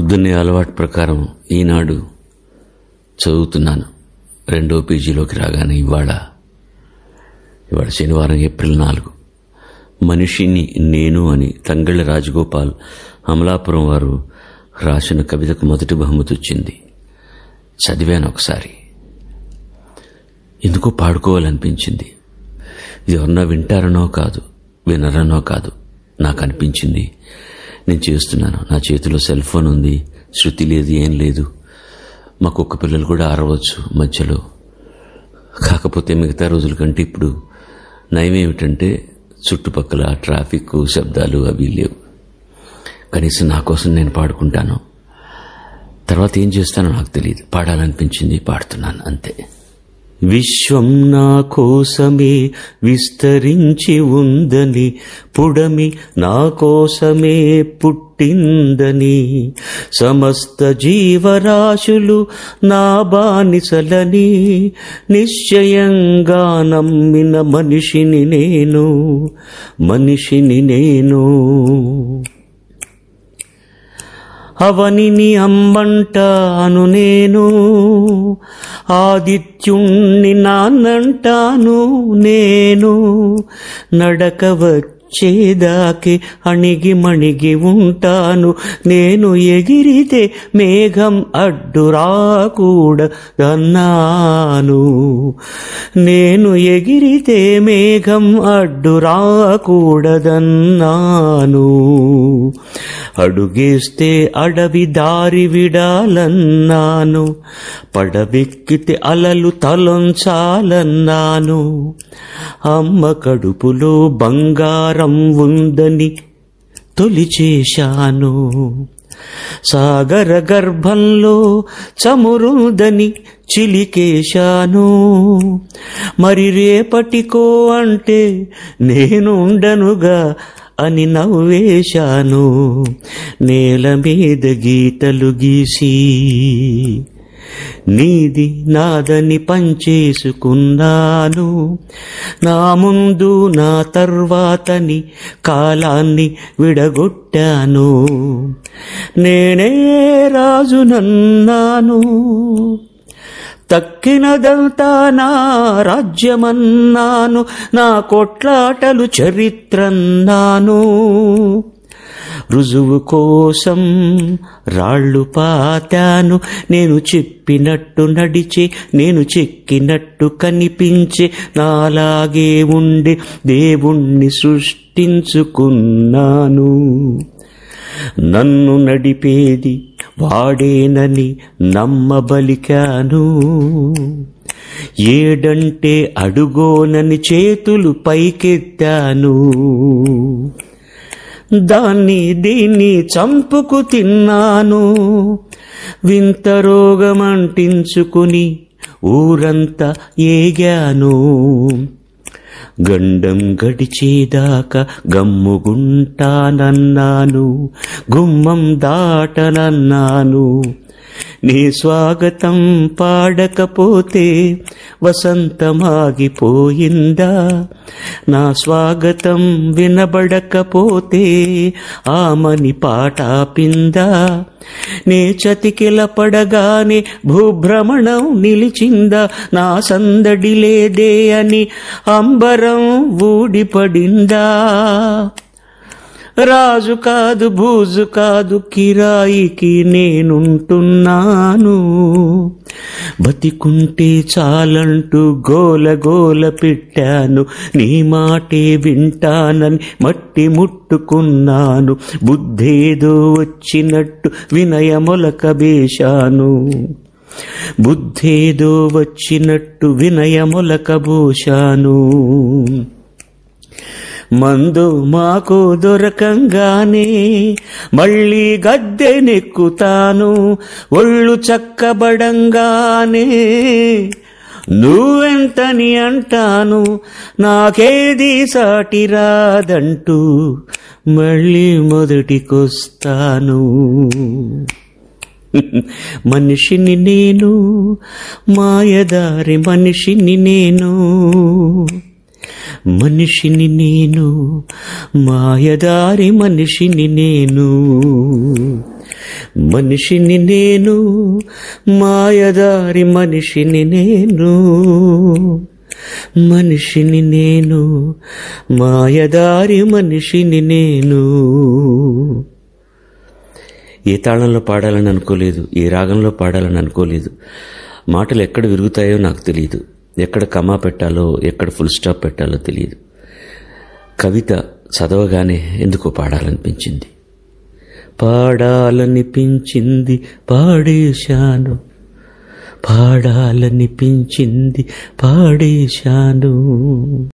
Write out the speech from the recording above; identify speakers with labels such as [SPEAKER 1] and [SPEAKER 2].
[SPEAKER 1] పొద్దున్నే అలవాటు ప్రకారం ఈనాడు చదువుతున్నాను రెండో పేజీలోకి రాగానే ఇవాళ ఇవాళ శనివారం ఏప్రిల్ నాలుగు మనిషిని నేను అని తంగళ్ళ రాజగోపాల్ అమలాపురం వారు రాసిన కవితకు మొదటి బహుమతి వచ్చింది చదివాను ఒకసారి ఎందుకో పాడుకోవాలనిపించింది ఇది ఎవరన్నా వింటారనో కాదు వినరనో కాదు నాకు అనిపించింది నేను చేస్తున్నాను నా చేతిలో సెల్ ఫోన్ ఉంది శృతి లేదు ఏం లేదు మా కుక్క పిల్లలు కూడా ఆరవచ్చు మధ్యలో కాకపోతే మిగతా రోజుల కంటే ఇప్పుడు నయం ఏమిటంటే చుట్టుపక్కల ట్రాఫిక్ శబ్దాలు అవి లేవు కనీసం నా కోసం నేను పాడుకుంటాను తర్వాత ఏం చేస్తానో నాకు తెలియదు పాడాలనిపించింది పాడుతున్నాను అంతే
[SPEAKER 2] విశ్వం నా కోసమే విస్తరించి ఉందని పుడమి నా కోసమే పుట్టిందని సమస్త జీవరాశులు నా బానిసలని నిశ్చయంగా నమ్మిన మనిషిని నేను మనిషిని నేను అవనిని అంబంట అను నేను ఆదిత్యుణ్ణి నాన్నంటాను నేను నడక వచ్చేదాకే అణిగి మణిగి ఉంటాను నేను ఎగిరితే మేఘం అడ్డు అడ్డురాకూడదన్నాను నేను ఎగిరితే మేఘం అడ్డు రాకూడదన్నాను అడుగేస్తే అడవి దారి విడాలన్నాను పడవెక్కితే అలలు తలొంచాలన్నాను అమ్మ కడుపులో బంగారం భారం ఉందని తొలిచేశాను సాగర గర్భంలో చమురుదని చిలికేశాను మరి రేపటికో అంటే నేనుండనుగా అని నవ్వేశాను నేల మీద గీతలు గీసి నీది నాదని పంచేసుకున్నాను నా ముందు నా తర్వాతని కాలాన్ని విడగొట్టాను నేనే రాజునన్నాను తక్కినదంతా నా రాజ్యమన్నాను నా కొట్లాటలు చరిత్రన్నాను రుజువు కోసం రాళ్ళు పాతాను నేను చెప్పినట్టు నడిచే నేను చెక్కినట్టు కనిపించే నాలాగే ఉండే దేవుణ్ణి సృష్టించుకున్నాను నన్ను నడిపేది వాడేనని నమ్మబలికాను ఏడంటే అడుగోనని చేతులు పైకెత్తాను దాన్ని దీన్ని చంపుకు తిన్నాను వింత రోగమంటించుకుని ఊరంతా ఏగాను గండం గడిచేదాకా గమ్ముగుంటానన్నాను గుమ్మం దాటనన్నాను నీ స్వాగతం పాడకపోతే వసంతమాగిపోయిందా నా స్వాగతం వినబడకపోతే ఆమని పాటాపిందా నే చతికిల పడగానే భూభ్రమణం నిలిచిందా నా సందడి లేదే అని అంబరం ఊడిపడిందా రాజు కాదు భూజు కాదు కిరాయికి నేనుంటున్నాను బతికుంటే చాలంటూ గోల గోల పెట్టాను నీ మాటే వింటానని మట్టి ముట్టుకున్నాను బుద్ధేదో వచ్చినట్టు మొలక వేశాను బుద్ధేదో వచ్చినట్టు మొలక బోశాను మందు మాకు దొరకంగానే మళ్ళీ గద్దె నెక్కుతాను ఒళ్ళు చక్కబడంగానే నువ్వెంతని అంటాను నాకేది సాటి రాదంటూ మళ్ళీ మొదటికొస్తాను మనిషిని నేను మాయదారి మనిషిని నేను మనిషిని నేను మాయదారి మనిషిని నేను మనిషిని నేను మాయదారి మనిషిని నేను మనిషిని నేను మాయదారి మనిషిని నేను
[SPEAKER 1] ఏ తాళంలో పాడాలని అనుకోలేదు ఏ రాగంలో పాడాలని అనుకోలేదు మాటలు ఎక్కడ విరుగుతాయో నాకు తెలియదు ఎక్కడ కమా పెట్టాలో ఎక్కడ ఫుల్ స్టాప్ పెట్టాలో తెలియదు కవిత చదవగానే ఎందుకు పాడాలనిపించింది
[SPEAKER 2] పాడాలనిపించింది పాడేశాను పాడాలనిపించింది పాడేశాను